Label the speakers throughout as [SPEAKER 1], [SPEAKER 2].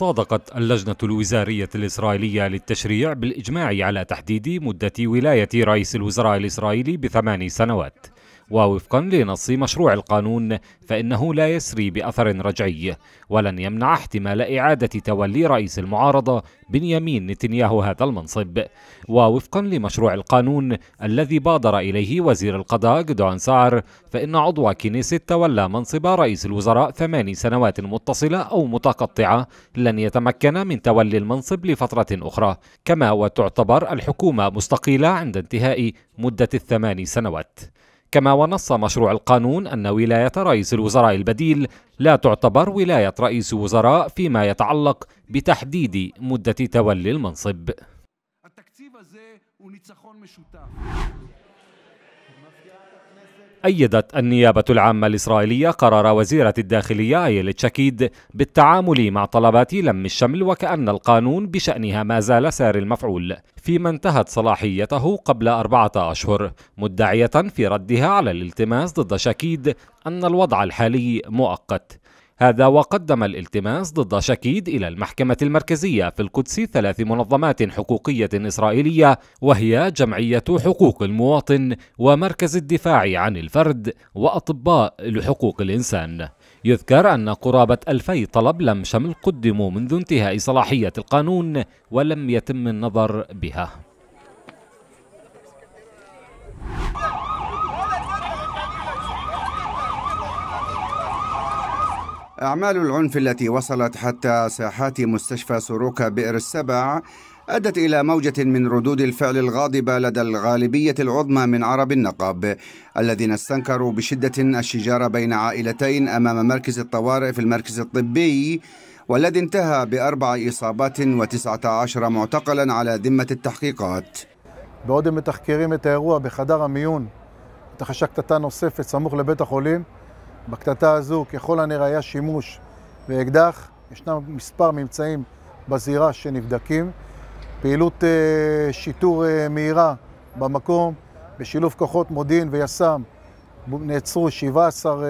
[SPEAKER 1] صادقت اللجنة الوزارية الإسرائيلية للتشريع بالإجماع على تحديد مدة ولاية رئيس الوزراء الإسرائيلي بثماني سنوات ووفقا لنص مشروع القانون فإنه لا يسري بأثر رجعي ولن يمنع احتمال إعادة تولي رئيس المعارضة بنيامين نتنياهو هذا المنصب ووفقا لمشروع القانون الذي بادر إليه وزير القضاء جدعان سعر فإن عضو كنيسة تولى منصب رئيس الوزراء ثماني سنوات متصلة أو متقطعة لن يتمكن من تولي المنصب لفترة أخرى كما وتعتبر الحكومة مستقيلة عند انتهاء مدة الثماني سنوات كما ونص مشروع القانون أن ولاية رئيس الوزراء البديل لا تعتبر ولاية رئيس وزراء فيما يتعلق بتحديد مدة تولي المنصب أيدت النيابة العامة الإسرائيلية قرار وزيرة الداخلية أيل تشاكيد بالتعامل مع طلبات لم الشمل وكأن القانون بشأنها ما زال سار المفعول فيما انتهت صلاحيته قبل أربعة أشهر مدعية في ردها على الالتماس ضد شاكيد أن الوضع الحالي مؤقت هذا وقدم الالتماس ضد شكيد إلى المحكمة المركزية في القدس ثلاث منظمات حقوقية إسرائيلية وهي جمعية حقوق المواطن ومركز الدفاع عن الفرد وأطباء لحقوق الإنسان يذكر أن قرابة ألفي طلب لم شمل قدموا منذ انتهاء صلاحية القانون ولم يتم النظر بها
[SPEAKER 2] أعمال العنف التي وصلت حتى ساحات مستشفى سوروكا بئر السبع أدت إلى موجة من ردود الفعل الغاضبة لدى الغالبية العظمى من عرب النقب الذين استنكروا بشدة الشجار بين عائلتين أمام مركز الطوارئ في المركز الطبي والذي انتهى بأربع إصابات وتسعة عشر معتقلا على ذمة التحقيقات بعد من מתחקרים את بخدار الميون تخشكتتان התרחשה سموخ لبيت الخوليم בקטטה הזו ככל הנראה היה שימוש באקדח, ישנם מספר ממצאים בזירה שנבדקים. פעילות אה, שיטור אה, מהירה במקום, בשילוב כוחות מודיעין ויס"מ נעצרו 17 אה,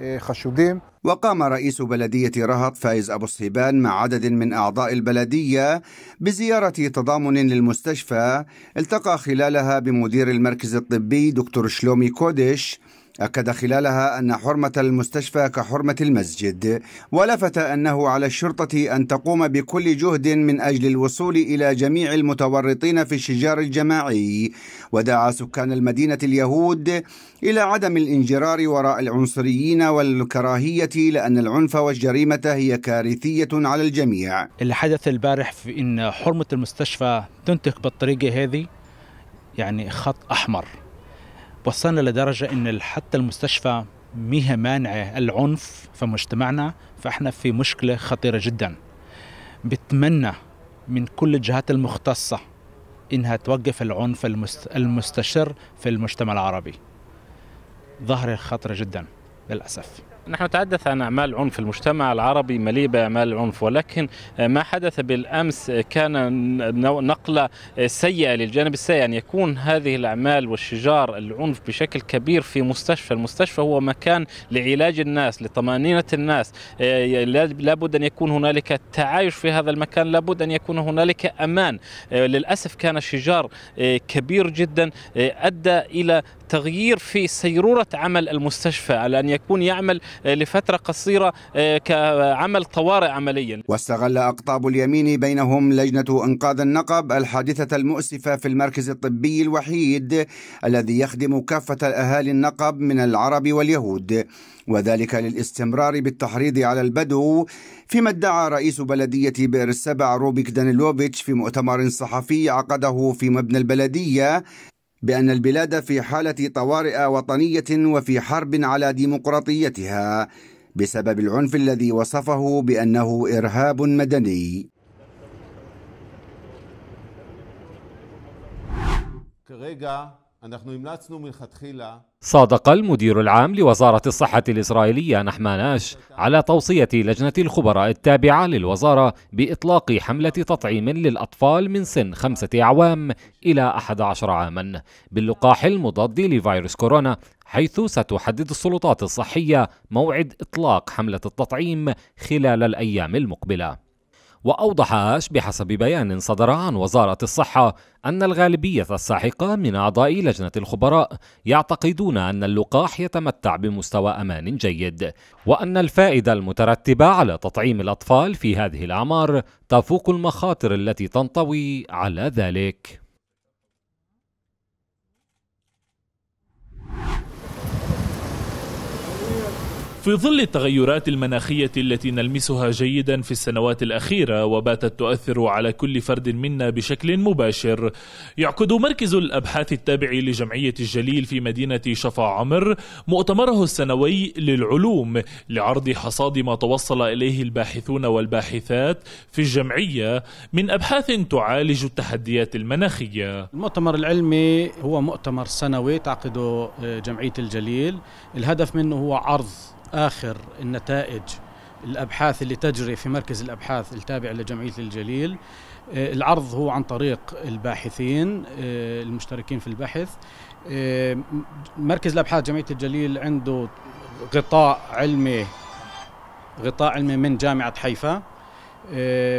[SPEAKER 2] אה, חשודים. وقام رئيس بلدية رهط فايز أبو الصيبان مع عدد من أعضاء البلدية بزيارة تضامن للمستشفى التقى خلالها بمدير المركز الطبي دكتور شلومي كودش أكد خلالها أن حرمة المستشفى كحرمة المسجد ولفت أنه على الشرطة أن تقوم بكل جهد من أجل الوصول إلى جميع المتورطين في الشجار الجماعي ودعا سكان المدينة اليهود إلى عدم الانجرار وراء العنصريين والكراهية لأن العنف والجريمة هي كارثية على الجميع اللي حدث البارح
[SPEAKER 3] في أن حرمة المستشفى تنتهك بالطريقة هذه يعني خط أحمر وصلنا لدرجة أن حتى المستشفى ميها مانعة العنف في مجتمعنا فإحنا في مشكلة خطيرة جدا بتمنى من كل الجهات المختصة إنها توقف العنف المستشر في المجتمع العربي ظهر خطر جدا للأسف
[SPEAKER 1] نحن نتحدث عن أعمال عنف المجتمع العربي مليء بأعمال العنف ولكن ما حدث بالأمس كان نقلة سيئة للجانب السيء أن يكون هذه الأعمال والشجار العنف بشكل كبير في مستشفى المستشفى هو مكان لعلاج الناس لطمأنينة الناس آه، لابد أن يكون هنالك تعايش في هذا المكان لابد أن يكون هنالك أمان آه، للأسف كان شجار آه، كبير جدا أدى إلى تغيير في سيرورة عمل المستشفى على أن
[SPEAKER 3] يكون يعمل آه، لفترة قصيرة آه، كعمل طوارئ عمليا
[SPEAKER 2] واستغل أقطاب اليمين بينهم لجنة إنقاذ النقب الحادثة المؤسفة في المركز الطبي الوحيد الذي يخدم كافة أهالي النقب من العرب واليهود وذلك للاستمرار بالتحريض على البدو فيما ادعى رئيس بلدية بئر السبع روبيك دانيلوفيتش في مؤتمر صحفي عقده في مبنى البلدية بأن البلاد في حالة طوارئ وطنية وفي حرب على ديمقراطيتها بسبب العنف الذي وصفه بأنه إرهاب مدني
[SPEAKER 1] صادق المدير العام لوزارة الصحة الإسرائيلية نحمان آش على توصية لجنة الخبراء التابعة للوزارة بإطلاق حملة تطعيم للأطفال من سن خمسة أعوام إلى 11 عاما باللقاح المضاد لفيروس كورونا حيث ستحدد السلطات الصحية موعد إطلاق حملة التطعيم خلال الأيام المقبلة وأوضح آش بحسب بيان صدر عن وزارة الصحة أن الغالبية الساحقة من أعضاء لجنة الخبراء يعتقدون أن اللقاح يتمتع بمستوى أمان جيد وأن الفائدة المترتبة على تطعيم الأطفال في هذه الأعمار تفوق المخاطر التي تنطوي على ذلك
[SPEAKER 4] في ظل التغيرات المناخية التي نلمسها جيدا في السنوات الأخيرة وباتت تؤثر على كل فرد منا بشكل مباشر يعقد مركز الأبحاث التابع لجمعية الجليل في مدينة شفا عمر مؤتمره السنوي للعلوم لعرض حصاد ما توصل إليه الباحثون والباحثات في الجمعية من أبحاث تعالج التحديات المناخية المؤتمر العلمي
[SPEAKER 3] هو مؤتمر سنوي تعقده آه، جمعية الجليل الهدف منه هو عرض آخر النتائج الأبحاث اللي تجري في مركز الأبحاث التابع لجمعية الجليل آه، العرض هو عن طريق الباحثين آه، المشتركين في البحث آه، مركز الأبحاث جمعية الجليل عنده غطاء علمي غطاء علمي من جامعة حيفا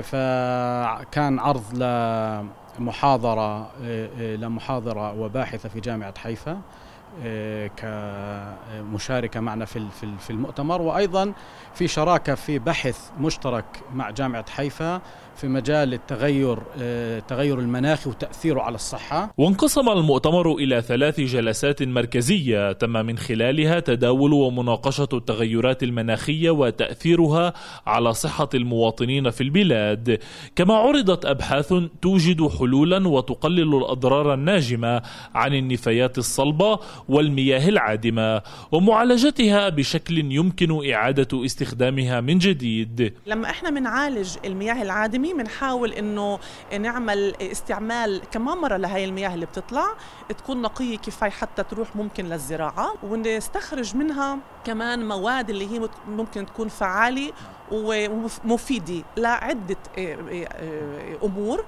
[SPEAKER 3] فكان عرض لمحاضرة لمحاضرة وباحثة في جامعة حيفا آه، كمشاركه معنا في في المؤتمر وايضا في شراكه في بحث مشترك مع جامعه حيفا في مجال التغير التغير آه، المناخي وتاثيره على الصحه.
[SPEAKER 4] وانقسم المؤتمر الى ثلاث جلسات مركزيه تم من خلالها تداول ومناقشه التغيرات المناخيه وتاثيرها على صحه المواطنين في البلاد، كما عرضت ابحاث توجد حلولا وتقلل الاضرار الناجمه عن النفايات الصلبه والمياه العادمة ومعالجتها بشكل يمكن إعادة استخدامها من جديد لما احنا بنعالج المياه العادمة بنحاول انه نعمل استعمال كمان مرة لهي المياه اللي بتطلع تكون نقية كفاية حتى تروح ممكن للزراعة ونستخرج منها كمان مواد اللي هي ممكن تكون فعالة ومفيدة لعدة آه، آه، آه، أمور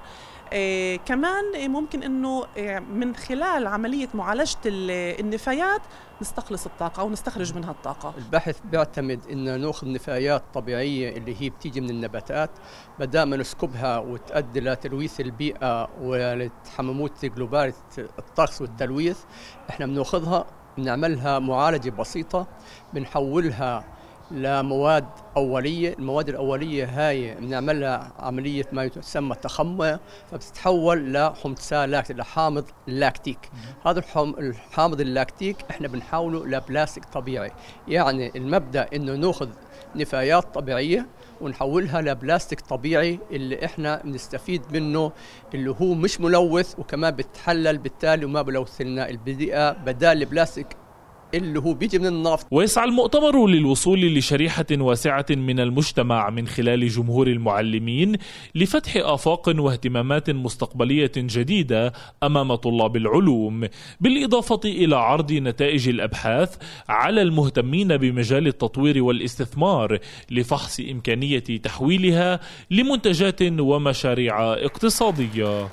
[SPEAKER 4] آه، كمان ممكن انه آه، من خلال عمليه معالجه النفايات نستخلص الطاقه او نستخرج منها الطاقه
[SPEAKER 5] البحث بيعتمد انه ناخذ نفايات طبيعيه اللي هي بتيجي من النباتات ما نسكبها وتؤدي لتلويث البيئه ولتحممات جلوبال الطقس والتلويث احنا بناخذها بنعملها معالجه بسيطه بنحولها لمواد أولية المواد الأولية هاي بنعملها عملية ما يسمى تخمة فبتتحول لحمضساء لاكتيك لحامض لاكتيك هذا الحامض اللاكتيك احنا بنحوله لبلاستيك طبيعي يعني المبدأ انه ناخذ نفايات طبيعية ونحولها لبلاستيك طبيعي اللي احنا بنستفيد منه اللي هو مش ملوث وكمان بتحلل بالتالي وما بلوث لنا البيئة بدال البلاستيك اللي هو بيجي من النفط ويسعى المؤتمر
[SPEAKER 4] للوصول لشريحة واسعة من المجتمع من خلال جمهور المعلمين لفتح آفاق واهتمامات مستقبلية جديدة أمام طلاب العلوم بالإضافة إلى عرض نتائج الأبحاث على المهتمين بمجال التطوير والاستثمار لفحص إمكانية تحويلها لمنتجات ومشاريع اقتصادية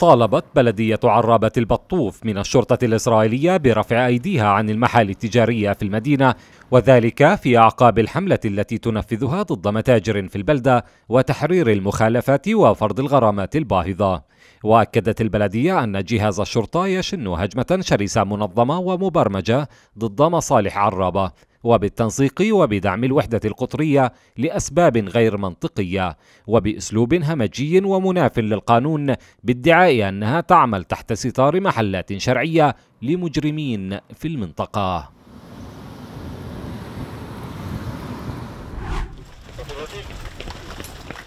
[SPEAKER 1] طالبت بلدية عرابة البطوف من الشرطة الإسرائيلية برفع أيديها عن المحال التجارية في المدينة وذلك في أعقاب الحملة التي تنفذها ضد متاجر في البلدة وتحرير المخالفات وفرض الغرامات الباهظة وأكدت البلدية أن جهاز الشرطة يشن هجمة شرسة منظمة ومبرمجة ضد مصالح عرابة وبالتنسيق وبدعم الوحدة القطرية لأسباب غير منطقية وبأسلوب همجي ومناف للقانون بادعاء أنها تعمل تحت ستار محلات شرعية لمجرمين في المنطقة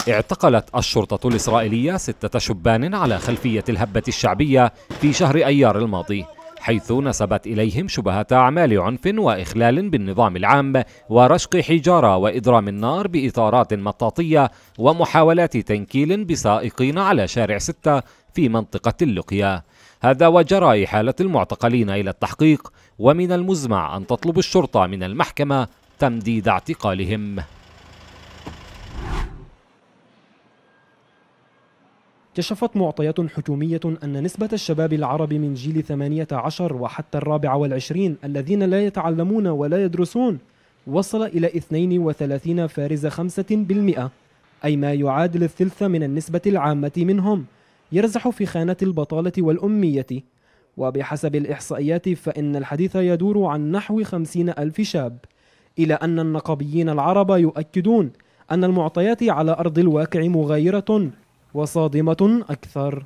[SPEAKER 1] اعتقلت الشرطة الإسرائيلية ستة شبان على خلفية الهبة الشعبية في شهر أيار الماضي حيث نسبت إليهم شبهة أعمال عنف وإخلال بالنظام العام ورشق حجارة وإضرام النار بإطارات مطاطية ومحاولات تنكيل بسائقين على شارع ستة في منطقة اللقية هذا وجرى إحالة المعتقلين إلى التحقيق ومن المزمع أن تطلب الشرطة من المحكمة تمديد اعتقالهم
[SPEAKER 3] كشفت معطيات حكومية أن نسبة الشباب العرب من جيل 18 وحتى الرابع والعشرين الذين لا يتعلمون ولا يدرسون وصل إلى 32 فارز 5% أي ما يعادل الثلث من النسبة العامة منهم يرزح في خانة البطالة والأمية وبحسب الإحصائيات فإن الحديث يدور عن نحو 50 ألف شاب إلى أن النقابيين العرب يؤكدون أن المعطيات على أرض الواقع مغايرة وصادمة أكثر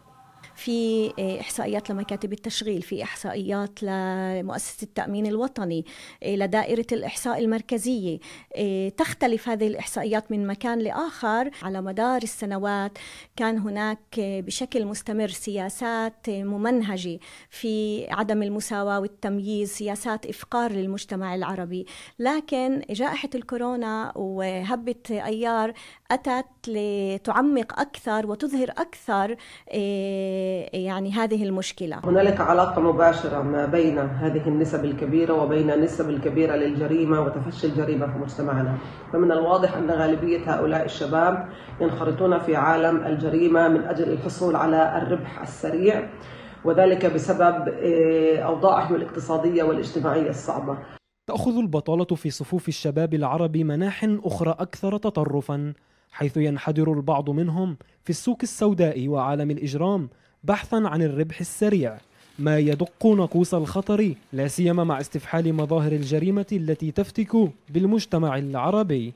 [SPEAKER 5] في آه، احصائيات لمكاتب التشغيل في احصائيات لمؤسسه التامين الوطني آه، لدائره الاحصاء المركزيه آه، تختلف هذه الاحصائيات من مكان لاخر على مدار السنوات كان هناك بشكل مستمر سياسات ممنهجه في عدم المساواه والتمييز سياسات افقار للمجتمع العربي لكن جائحه الكورونا وهبه ايار أتت لتعمق أكثر وتظهر أكثر إيه، يعني هذه المشكلة هنالك علاقة مباشرة ما بين هذه النسب الكبيرة وبين النسب الكبيرة للجريمة وتفشي الجريمة في مجتمعنا فمن الواضح أن غالبية هؤلاء الشباب ينخرطون في عالم الجريمة من أجل الحصول على الربح السريع وذلك بسبب إيه، أوضاعهم الاقتصادية والاجتماعية الصعبة
[SPEAKER 3] تأخذ البطالة في صفوف الشباب العربي مناح أخرى أكثر تطرفاً حيث ينحدر البعض منهم في السوق السوداء وعالم الإجرام بحثا عن الربح السريع ما يدق ناقوس الخطر لا سيما مع استفحال مظاهر الجريمة التي تفتك
[SPEAKER 4] بالمجتمع العربي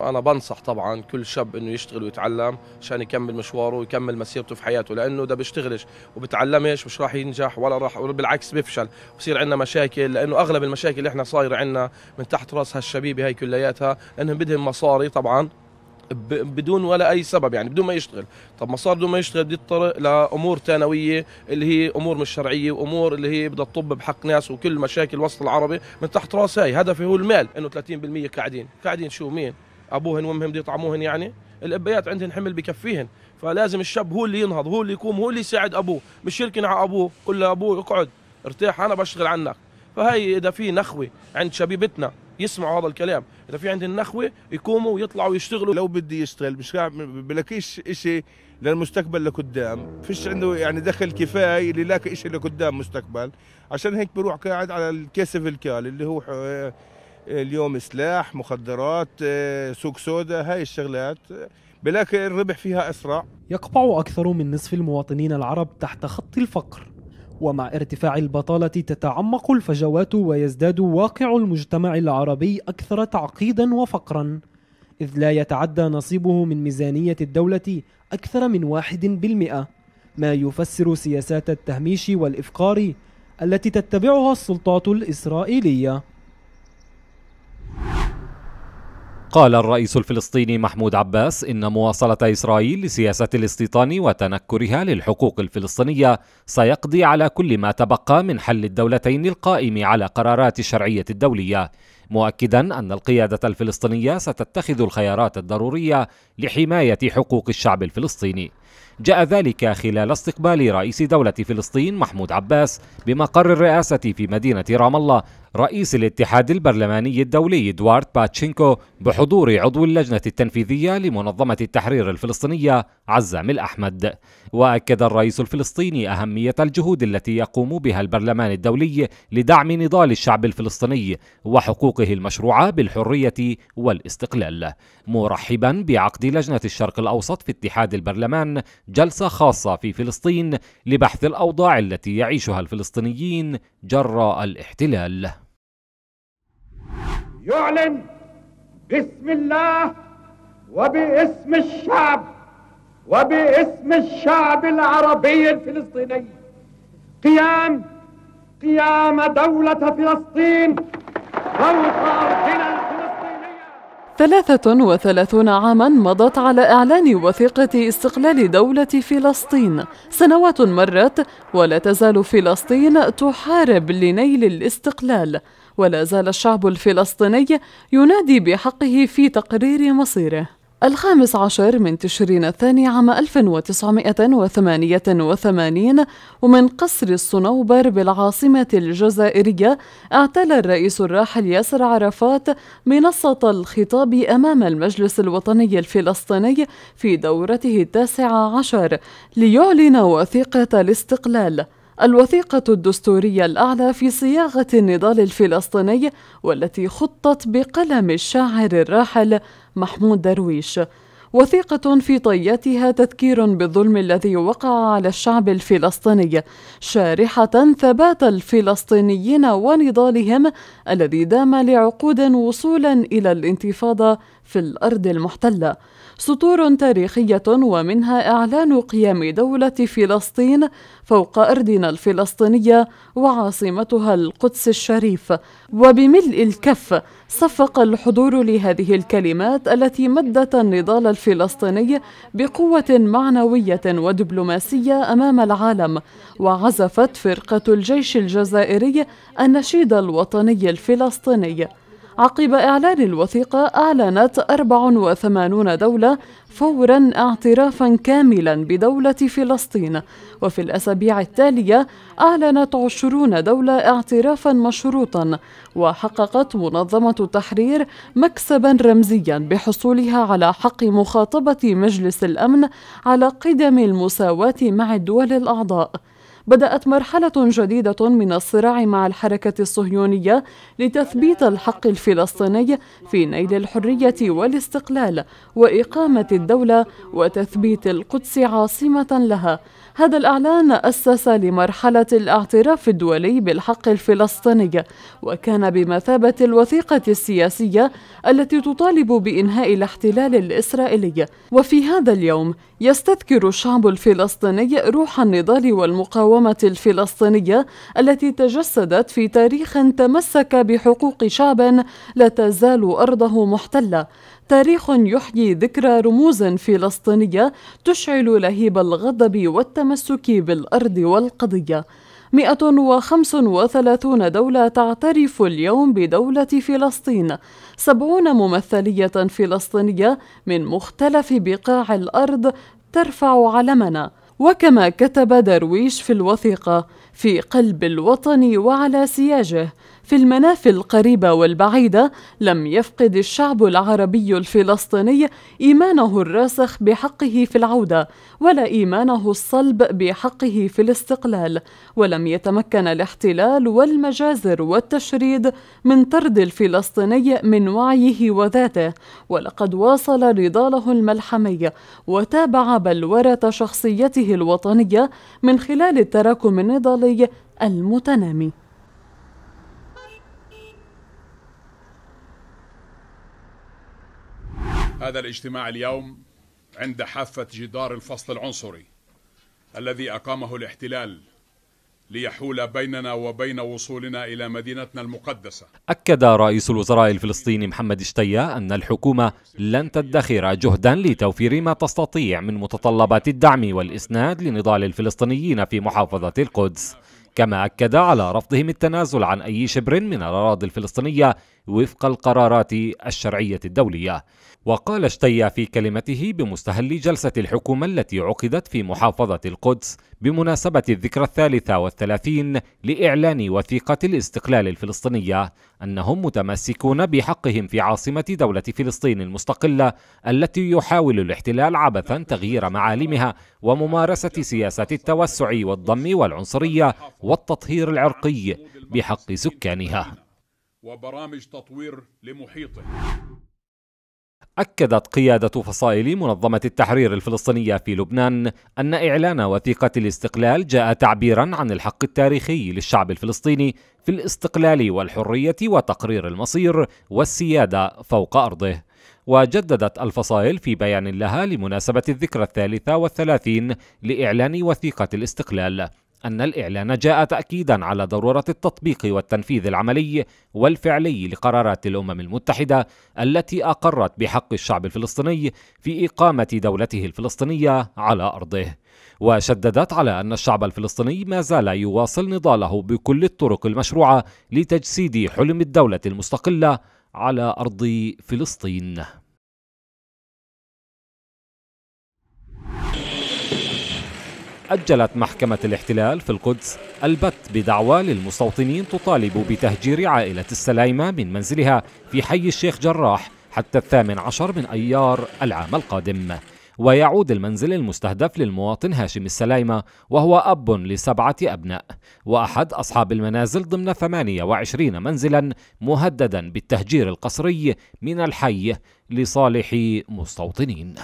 [SPEAKER 4] أنا بنصح طبعا كل شاب إنه يشتغل ويتعلم عشان يكمل مشواره ويكمل مسيرته في حياته لأنه ده بيشتغلش وبتعلمش مش راح ينجح ولا راح بالعكس بيفشل بصير عندنا مشاكل لأنه أغلب المشاكل اللي إحنا صايرة عندنا من تحت راس هالشبيبة هاي كلياتها لأنهم بدهم مصاري طبعا بدون ولا اي سبب يعني بدون ما يشتغل طب ما صار بدون ما يشتغل بده يضطر لامور ثانويه اللي هي امور مش شرعيه وامور اللي هي بدها تطب بحق ناس وكل مشاكل الوسط العربي من تحت راس هاي هدفه هو المال انه 30% قاعدين قاعدين شو مين ابوهن وامهن بده يطعموهن يعني الابيات عندهن حمل بكفيهن فلازم الشاب هو اللي ينهض هو اللي يقوم هو اللي يساعد ابوه مش يركن على ابوه قل لابوه ابوه اقعد ارتاح انا بشتغل عنك فهي اذا في نخوه عند شبيبتنا يسمعوا هذا الكلام اذا في عند النخوه يقوموا ويطلعوا ويشتغلوا لو بدي يشتغل مش بلاقيش
[SPEAKER 2] شيء للمستقبل لقدام فيش عنده يعني دخل كفايه اللي لاقي شيء لقدام مستقبل عشان هيك بروح قاعد على الكاسف الكال اللي هو آه، اليوم سلاح مخدرات آه، سوق سودا هاي الشغلات بلاقي الربح فيها اسرع
[SPEAKER 3] يقبع اكثر من نصف المواطنين العرب تحت خط الفقر ومع ارتفاع البطالة تتعمق الفجوات ويزداد واقع المجتمع العربي أكثر تعقيدا وفقرا إذ لا يتعدى نصيبه من ميزانية الدولة أكثر من واحد بالمئة ما يفسر سياسات التهميش والإفقار التي تتبعها السلطات الإسرائيلية
[SPEAKER 1] قال الرئيس الفلسطيني محمود عباس إن مواصلة إسرائيل لسياسة الاستيطان وتنكرها للحقوق الفلسطينية سيقضي على كل ما تبقى من حل الدولتين القائم على قرارات الشرعية الدولية مؤكدا أن القيادة الفلسطينية ستتخذ الخيارات الضرورية لحماية حقوق الشعب الفلسطيني جاء ذلك خلال استقبال رئيس دولة فلسطين محمود عباس بمقر الرئاسة في مدينة رام الله رئيس الاتحاد البرلماني الدولي إدوارد باتشينكو بحضور عضو اللجنة التنفيذية لمنظمة التحرير الفلسطينية عزام الأحمد وأكد الرئيس الفلسطيني أهمية الجهود التي يقوم بها البرلمان الدولي لدعم نضال الشعب الفلسطيني وحقوقه المشروعة بالحرية والاستقلال مرحبا بعقد لجنة الشرق الأوسط في اتحاد البرلمان جلسة خاصة في فلسطين لبحث الأوضاع التي يعيشها الفلسطينيين جراء الاحتلال
[SPEAKER 2] يعلن باسم الله وباسم الشعب وباسم الشعب العربي الفلسطيني قيام قيام دولة فلسطين فوق أرضنا
[SPEAKER 6] ثلاثة وثلاثون عاما مضت على إعلان وثيقة استقلال دولة فلسطين سنوات مرت ولا تزال فلسطين تحارب لنيل الاستقلال ولا زال الشعب الفلسطيني ينادي بحقه في تقرير مصيره الخامس عشر من تشرين الثاني عام 1988 ومن قصر الصنوبر بالعاصمة الجزائرية اعتلى الرئيس الراحل ياسر عرفات منصة الخطاب أمام المجلس الوطني الفلسطيني في دورته التاسعة عشر ليعلن وثيقة الاستقلال الوثيقة الدستورية الأعلى في صياغة النضال الفلسطيني والتي خطت بقلم الشاعر الراحل محمود درويش وثيقة في طياتها تذكير بالظلم الذي وقع على الشعب الفلسطيني، شارحة ثبات الفلسطينيين ونضالهم الذي دام لعقود وصولا إلى الانتفاضة في الأرض المحتلة. سطور تاريخية ومنها إعلان قيام دولة فلسطين فوق أرضنا الفلسطينية وعاصمتها القدس الشريف وبملء الكف صفق الحضور لهذه الكلمات التي مدت النضال الفلسطيني بقوة معنوية ودبلوماسية أمام العالم وعزفت فرقة الجيش الجزائري النشيد الوطني الفلسطيني عقب إعلان الوثيقة أعلنت 84 دولة فورا اعترافا كاملا بدولة فلسطين وفي الأسابيع التالية أعلنت 20 دولة اعترافا مشروطا وحققت منظمة التحرير مكسبا رمزيا بحصولها على حق مخاطبة مجلس الأمن على قدم المساواة مع الدول الأعضاء بدأت مرحلة جديدة من الصراع مع الحركة الصهيونية لتثبيت الحق الفلسطيني في نيل الحرية والاستقلال وإقامة الدولة وتثبيت القدس عاصمة لها هذا الإعلان أسس لمرحلة الاعتراف الدولي بالحق الفلسطيني وكان بمثابة الوثيقة السياسية التي تطالب بإنهاء الاحتلال الإسرائيلي وفي هذا اليوم يستذكر الشعب الفلسطيني روح النضال والمقاومة المقاومة الفلسطينية التي تجسدت في تاريخ تمسك بحقوق شعب لا تزال أرضه محتلة تاريخ يحيي ذكرى رموز فلسطينية تشعل لهيب الغضب والتمسك بالأرض والقضية 135 دولة تعترف اليوم بدولة فلسطين 70 ممثلية فلسطينية من مختلف بقاع الأرض ترفع علمنا وكما كتب درويش في الوثيقة في قلب الوطن وعلى سياجه في المنافي القريبة والبعيدة لم يفقد الشعب العربي الفلسطيني إيمانه الراسخ بحقه في العودة ولا إيمانه الصلب بحقه في الاستقلال ولم يتمكن الاحتلال والمجازر والتشريد من طرد الفلسطيني من وعيه وذاته ولقد واصل رضاله الملحمي وتابع بلورة شخصيته الوطنية من خلال التراكم النضالي المتنامي
[SPEAKER 4] هذا الاجتماع اليوم عند حافة جدار الفصل العنصري الذي أقامه الاحتلال ليحول بيننا وبين وصولنا إلى مدينتنا المقدسة
[SPEAKER 1] أكد رئيس الوزراء الفلسطيني محمد اشتيا أن الحكومة لن تدخر جهدا لتوفير ما تستطيع من متطلبات الدعم والإسناد لنضال الفلسطينيين في محافظة القدس كما أكد على رفضهم التنازل عن أي شبر من الأراضي الفلسطينية وفق القرارات الشرعية الدولية وقال اشتيا في كلمته بمستهل جلسة الحكومة التي عقدت في محافظة القدس بمناسبة الذكرى الثالثة والثلاثين لإعلان وثيقة الاستقلال الفلسطينية أنهم متمسكون بحقهم في عاصمة دولة فلسطين المستقلة التي يحاول الاحتلال عبثا تغيير معالمها وممارسة سياسة التوسع والضم والعنصرية والتطهير العرقي بحق سكانها
[SPEAKER 4] وبرامج تطوير لمحيطه
[SPEAKER 1] أكدت قيادة فصائل منظمة التحرير الفلسطينية في لبنان أن إعلان وثيقة الاستقلال جاء تعبيرا عن الحق التاريخي للشعب الفلسطيني في الاستقلال والحرية وتقرير المصير والسيادة فوق أرضه. وجددت الفصائل في بيان لها لمناسبة الذكرى الثالثة والثلاثين لإعلان وثيقة الاستقلال أن الإعلان جاء تأكيدا على ضرورة التطبيق والتنفيذ العملي والفعلي لقرارات الأمم المتحدة التي أقرت بحق الشعب الفلسطيني في إقامة دولته الفلسطينية على أرضه. وشددت على أن الشعب الفلسطيني ما زال يواصل نضاله بكل الطرق المشروعة لتجسيد حلم الدولة المستقلة على أرض فلسطين. أجلت محكمة الاحتلال في القدس البت بدعوى للمستوطنين تطالب بتهجير عائلة السلايمة من منزلها في حي الشيخ جراح حتى الثامن عشر من أيار العام القادم ويعود المنزل المستهدف للمواطن هاشم السلايمة وهو أب لسبعة أبناء وأحد أصحاب المنازل ضمن 28 منزلا مهددا بالتهجير القسري من الحي لصالح مستوطنين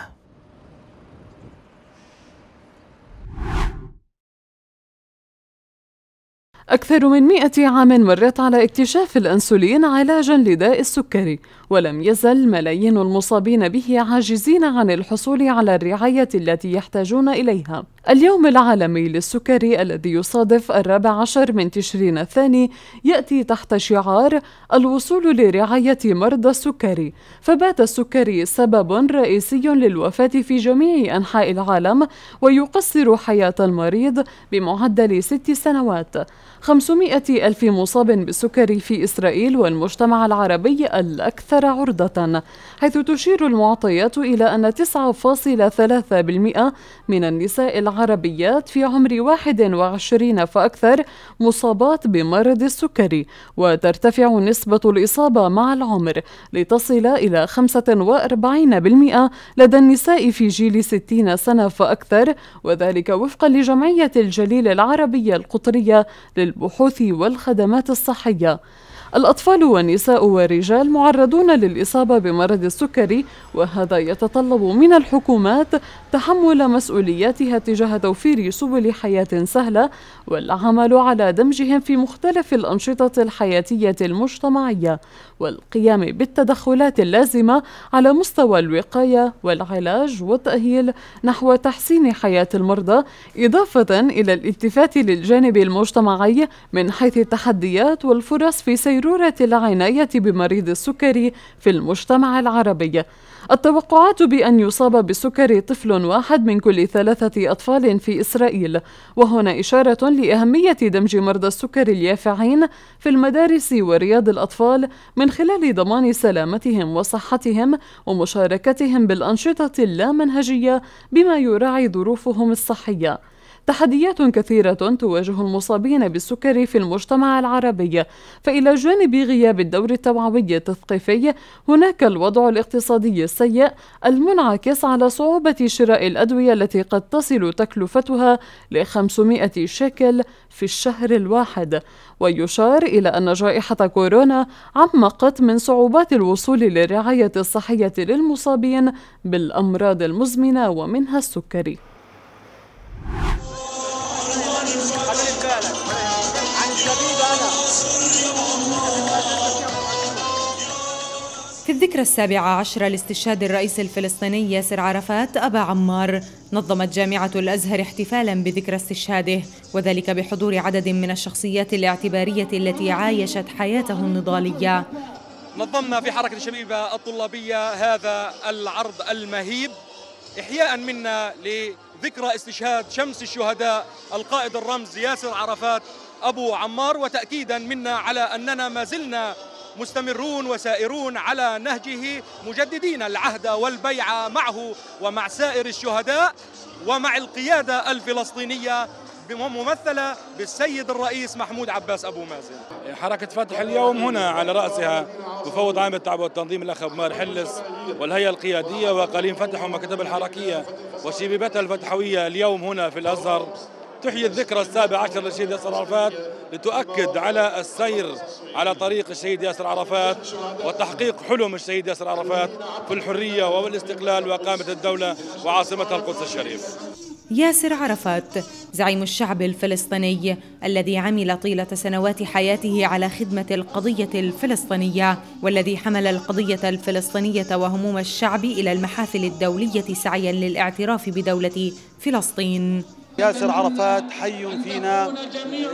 [SPEAKER 6] أكثر من مئة عام مرت على اكتشاف الأنسولين علاجا لداء السكري ولم يزل ملايين المصابين به عاجزين عن الحصول على الرعاية التي يحتاجون إليها اليوم العالمي للسكري الذي يصادف الرابع عشر من تشرين الثاني يأتي تحت شعار الوصول لرعاية مرضى السكري فبات السكري سبب رئيسي للوفاة في جميع أنحاء العالم ويقصر حياة المريض بمعدل ست سنوات 500 ألف مصاب بالسكري في إسرائيل والمجتمع العربي الأكثر عرضة حيث تشير المعطيات إلى أن 9.3% من النساء العربيات في عمر 21 فأكثر مصابات بمرض السكري وترتفع نسبة الإصابة مع العمر لتصل إلى 45% لدى النساء في جيل 60 سنة فأكثر وذلك وفقا لجمعية الجليل العربية القطرية لل البحوث والخدمات الصحية الأطفال والنساء والرجال معرضون للإصابة بمرض السكري وهذا يتطلب من الحكومات تحمل مسؤولياتها تجاه توفير سبل حياة سهلة والعمل على دمجهم في مختلف الأنشطة الحياتية المجتمعية والقيام بالتدخلات اللازمة على مستوى الوقاية والعلاج والتأهيل نحو تحسين حياة المرضى إضافة إلى الالتفات للجانب المجتمعي من حيث التحديات والفرص في سيرورة العناية بمريض السكري في المجتمع العربي التوقعات بأن يصاب بالسكري طفل واحد من كل ثلاثة أطفال في إسرائيل وهنا إشارة لأهمية دمج مرضى السكري اليافعين في المدارس ورياض الأطفال من خلال ضمان سلامتهم وصحتهم ومشاركتهم بالأنشطة اللامنهجية بما يراعي ظروفهم الصحية تحديات كثيرة تواجه المصابين بالسكري في المجتمع العربي فإلى جانب غياب الدور التوعوي التثقيفي هناك الوضع الاقتصادي السيء المنعكس على صعوبة شراء الأدوية التي قد تصل تكلفتها ل 500 شيكل في الشهر الواحد ويشار إلى أن جائحة كورونا عمقت من صعوبات الوصول للرعاية الصحية للمصابين بالأمراض المزمنة ومنها السكري
[SPEAKER 2] في
[SPEAKER 5] الذكرى السابعة عشرة لاستشهاد الرئيس الفلسطيني ياسر عرفات أبا عمار نظمت جامعة الأزهر احتفالا بذكرى استشهاده وذلك بحضور عدد من الشخصيات الاعتبارية التي عايشت حياته النضالية
[SPEAKER 3] نظمنا في حركة الشبيبة الطلابية هذا العرض المهيب إحياء منا لذكرى استشهاد شمس الشهداء القائد الرمز ياسر عرفات أبو عمار وتأكيدا منا على أننا ما زلنا مستمرون وسائرون على نهجه مجددين العهد والبيعة معه ومع سائر الشهداء ومع القيادة الفلسطينية ممثلة بالسيد الرئيس محمود عباس أبو مازن حركة فتح اليوم هنا على رأسها مفوض عام التعب والتنظيم الأخ مار حلس والهيئة القيادية وقليم فتح ومكتب الحركية وشبيبتها الفتحوية اليوم هنا في الأزهر تحيي الذكرى السابع عشر للشهيد ياسر عرفات لتؤكد على السير على طريق الشهيد ياسر عرفات وتحقيق حلم الشهيد ياسر عرفات في الحرية والاستقلال وإقامة الدولة وعاصمتها القدس الشريف
[SPEAKER 5] ياسر عرفات زعيم الشعب الفلسطيني الذي عمل طيلة سنوات حياته على خدمة القضية الفلسطينية والذي حمل القضية الفلسطينية وهموم الشعب إلى المحافل الدولية سعيا للاعتراف بدولة فلسطين
[SPEAKER 4] ياسر عرفات حي فينا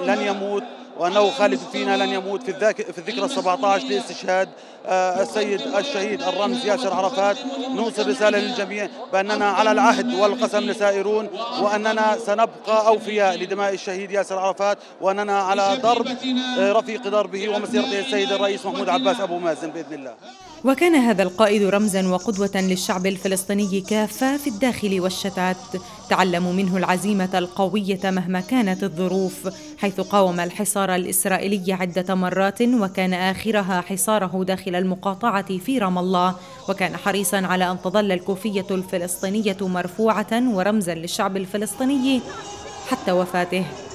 [SPEAKER 4] لن يموت وأنه خالد فينا لن يموت في, في الذكرى 17 لاستشهاد آه، السيد الشهيد الرمز ياسر عرفات نوصل رسالة للجميع بأننا على العهد والقسم لسائرون وأننا سنبقى أوفياء لدماء الشهيد ياسر عرفات وأننا على درب آه، رفيق دربه ومسيرته السيد الرئيس محمود عباس أبو مازن بإذن الله
[SPEAKER 5] وكان هذا القائد رمزا وقدوة للشعب الفلسطيني كافة في الداخل والشتات تعلموا منه العزيمة القوية مهما كانت الظروف حيث قاوم الحصار الإسرائيلي عدة مرات وكان آخرها حصاره داخل المقاطعة في رام الله وكان حريصا على أن تظل الكوفية الفلسطينية مرفوعة ورمزا للشعب الفلسطيني حتى وفاته